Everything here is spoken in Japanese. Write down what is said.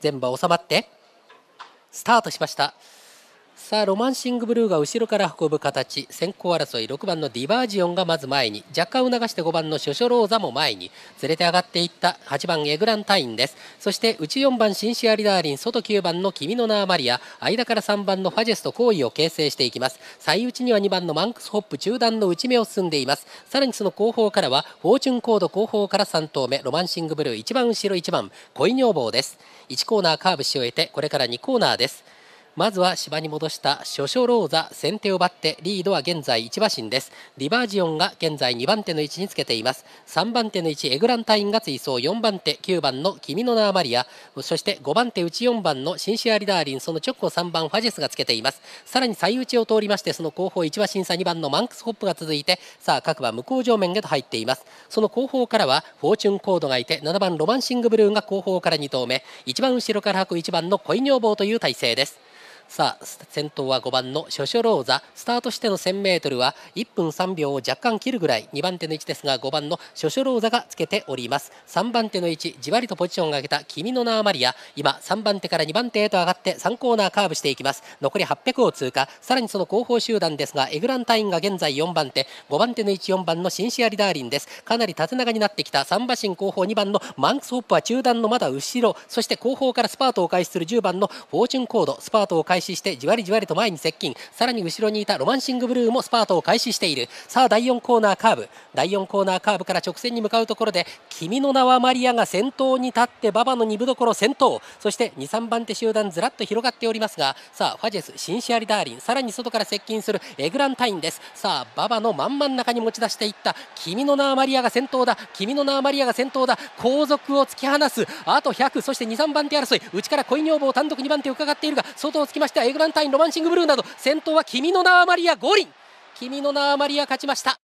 全部収まってスタートしましたさあロマンシングブルーが後ろから運ぶ形先行争い6番のディバージオンがまず前に若干促して5番のショショローザも前に連れて上がっていった8番エグランタインですそして内4番シンシアリダーリン外9番の君の名はマリア間から3番のファジェスト、好意を形成していきます最内には2番のマンクスホップ中段の内目を進んでいますさらにその後方からはフォーチュンコード後方から3投目ロマンシングブルー1番後ろ1番恋女房です1コーナーカーブし終えてこれから2コーナーですまずは芝に戻したシ々ローザ先手を奪ってリードは現在1馬身ですリバージオンが現在2番手の位置につけています3番手の位置エグランタインが追走4番手9番の君の名マリアそして5番手内4番のシンシアリダーリンその直後3番ファジェスがつけていますさらに最内を通りましてその後方1馬身差2番のマンクスホップが続いてさあ各馬向こう上面へと入っていますその後方からはフォーチュンコードがいて7番ロマンシングブルーが後方から2投目一番後ろから吐く1番の恋女房という体勢ですさあ先頭は5番のショショローザスタートしての 1000m は1分3秒を若干切るぐらい2番手の位置ですが5番のショショローザがつけております3番手の位置じわりとポジションを上げた君の名マリア今3番手から2番手へと上がって3コーナーカーブしていきます残り800を通過さらにその後方集団ですがエグランタインが現在4番手5番手の位置4番のシンシアリダーリンですかなり縦長になってきた3馬身後方2番のマンクスホップは中段のまだ後ろそして後方からスパートを開始する10番のフォーチュンコードスパートを開始開始してじわりじわりと前に接近さらに後ろにいたロマンシングブルーもスパートを開始しているさあ第4コーナーカーブ第4コーナーカーブから直線に向かうところで君の名はマリアが先頭に立って馬場の2部どころ先頭そして23番手集団ずらっと広がっておりますがさあファジェスシンシアリダーリンさらに外から接近するエグランタインですさあ馬場の真ん真ん中に持ち出していった君の名はマリアが先頭だ君の名はマリアが先頭だ後続を突き放すあと100そして23番手争い内から恋女房を単独2番手伺っているが外を突きましたましてはエグランタインロマンシングブルーなど先頭は君の名はマリア五輪君の名はマリア勝ちました